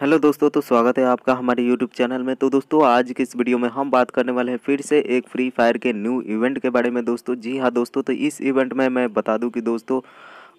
hello दोस्तों तो स्वागत है आपका हमारे यूट्यूब चैनल में तो दोस्तों आज के इस वीडियो में हम बात करने वाले हैं फिर से एक फ्री फायर के न्यू इवेंट के बारे में दोस्तों जी हाँ दोस्तों तो इस इवेंट में मैं बता दूं कि दोस्तों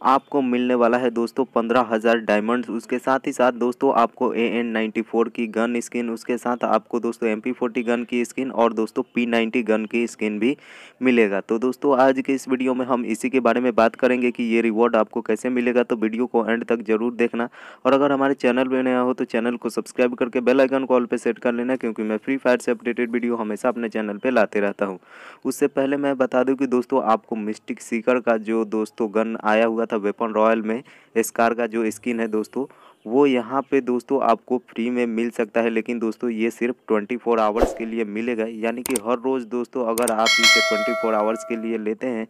आपको मिलने वाला है दोस्तों पंद्रह हज़ार डायमंड उसके साथ ही साथ दोस्तों आपको ए एन नाइन्टी फोर की गन स्किन उसके साथ आपको दोस्तों एम पी फोर्टी गन की स्किन और दोस्तों पी नाइन्टी गन की स्किन भी मिलेगा तो दोस्तों आज के इस वीडियो में हम इसी के बारे में बात करेंगे कि ये रिवॉर्ड आपको कैसे मिलेगा तो वीडियो को एंड तक जरूर देखना और अगर हमारे चैनल में नया हो तो चैनल को सब्सक्राइब करके बेलाइकन कॉल पर सेट कर लेना क्योंकि मैं फ्री फायर से अपडेटेड वीडियो हमेशा अपने चैनल पर लाते रहता हूँ उससे पहले मैं बता दूँ कि दोस्तों आपको मिस्टिक सीकर का जो दोस्तों गन आया हुआ था वेपन रॉयल में इस कार का जो स्किन है दोस्तों वो यहाँ पे दोस्तों आपको फ्री में मिल सकता है लेकिन दोस्तों ये सिर्फ 24 फोर आवर्स के लिए मिलेगा यानी कि हर रोज़ दोस्तों अगर आप इसे 24 फोर आवर्स के लिए लेते हैं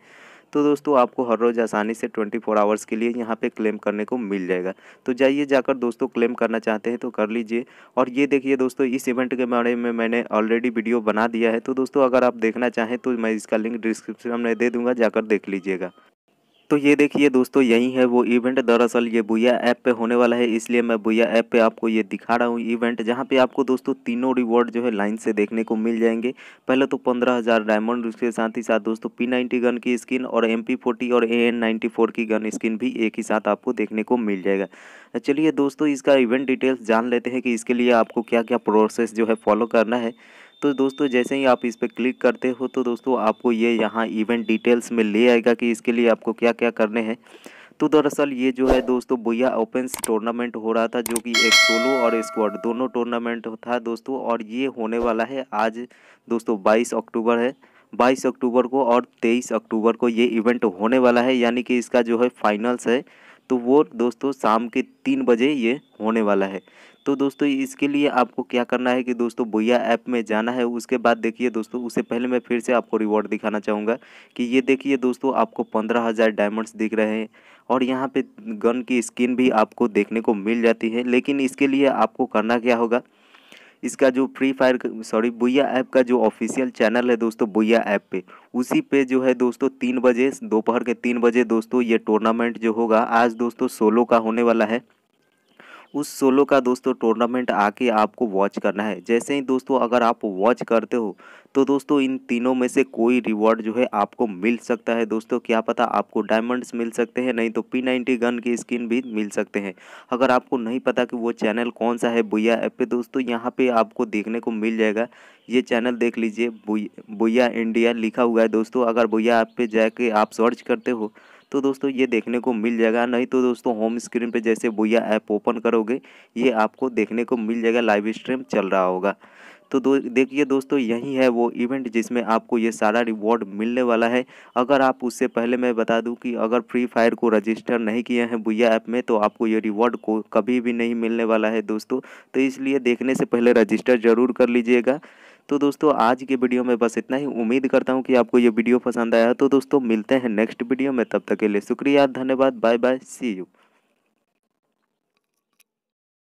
तो दोस्तों आपको हर रोज़ आसानी से 24 फोर आवर्स के लिए यहाँ पे क्लेम करने को मिल जाएगा तो जाइए जाकर दोस्तों क्लेम करना चाहते हैं तो कर लीजिए और ये देखिए दोस्तों इस इवेंट के बारे में मैंने ऑलरेडी वीडियो बना दिया है तो दोस्तों अगर आप देखना चाहें तो मैं इसका लिंक डिस्क्रिप्शन में दे दूँगा जाकर देख लीजिएगा तो ये देखिए दोस्तों यही है वो इवेंट दरअसल ये बुया ऐप पे होने वाला है इसलिए मैं बुया ऐप पे आपको ये दिखा रहा हूँ इवेंट जहाँ पे आपको दोस्तों तीनों रिवॉर्ड जो है लाइन से देखने को मिल जाएंगे पहले तो पंद्रह हज़ार डायमंड उसके साथ ही साथ दोस्तों पी नाइन्टी गन की स्किन और एम पी फोर्टी और ए एन नाइन्टी फोर की गन स्किन भी एक ही साथ आपको देखने को मिल जाएगा चलिए दोस्तों इसका इवेंट डिटेल्स जान लेते हैं कि इसके लिए आपको क्या क्या प्रोसेस जो है फॉलो करना है तो दोस्तों जैसे ही आप इस पर क्लिक करते हो तो दोस्तों आपको ये यहाँ इवेंट डिटेल्स में ले आएगा कि इसके लिए आपको क्या क्या करने हैं तो दरअसल ये जो है दोस्तों बुया ओपन टूर्नामेंट हो रहा था जो कि एक सोलो और स्क्वाड दोनों टूर्नामेंट था दोस्तों और ये होने वाला है आज दोस्तों 22 अक्टूबर है 22 अक्टूबर को और 23 अक्टूबर को ये इवेंट होने वाला है यानी कि इसका जो है फाइनल्स है तो वो दोस्तों शाम के तीन बजे ये होने वाला है तो दोस्तों इसके लिए आपको क्या करना है कि दोस्तों बोया ऐप में जाना है उसके बाद देखिए दोस्तों उससे पहले मैं फिर से आपको रिवॉर्ड दिखाना चाहूँगा कि ये देखिए दोस्तों आपको पंद्रह हज़ार डायमंड्स दिख रहे हैं और यहाँ पे गन की स्किन भी आपको देखने को मिल जाती है लेकिन इसके लिए आपको करना क्या होगा इसका जो Free Fire sorry Booyah app का जो ऑफिशियल चैनल है दोस्तों बुया ऐप पे उसी पे जो है दोस्तों तीन बजे दोपहर के तीन बजे दोस्तों ये टूर्नामेंट जो होगा आज दोस्तों सोलो का होने वाला है उस सोलो का दोस्तों टूर्नामेंट आके आपको वॉच करना है जैसे ही दोस्तों अगर आप वॉच करते हो तो दोस्तों इन तीनों में से कोई रिवॉर्ड जो है आपको मिल सकता है दोस्तों क्या पता आपको डायमंड्स मिल सकते हैं नहीं तो पी नाइन्टी गन की स्किन भी मिल सकते हैं अगर आपको नहीं पता कि वो चैनल कौन सा है बुया ऐप पे दोस्तों यहाँ पे आपको देखने को मिल जाएगा ये चैनल देख लीजिए बुया इंडिया लिखा हुआ है दोस्तों अगर बुया ऐप पर जाके आप सर्च करते हो तो दोस्तों ये देखने को मिल जाएगा नहीं तो दोस्तों होम स्क्रीन पर जैसे भूया ऐप ओपन करोगे ये आपको देखने को मिल जाएगा लाइव स्ट्रीम चल रहा होगा तो दो देखिए दोस्तों यही है वो इवेंट जिसमें आपको ये सारा रिवॉर्ड मिलने वाला है अगर आप उससे पहले मैं बता दूं कि अगर फ्री फायर को रजिस्टर नहीं किए हैं भूया ऐप में तो आपको ये रिवॉर्ड को कभी भी नहीं मिलने वाला है दोस्तों तो इसलिए देखने से पहले रजिस्टर ज़रूर कर लीजिएगा तो दोस्तों आज के वीडियो में बस इतना ही उम्मीद करता हूँ कि आपको ये वीडियो पसंद आया तो दोस्तों मिलते हैं नेक्स्ट वीडियो में तब तक के लिए शुक्रिया धन्यवाद बाय बाय सी यू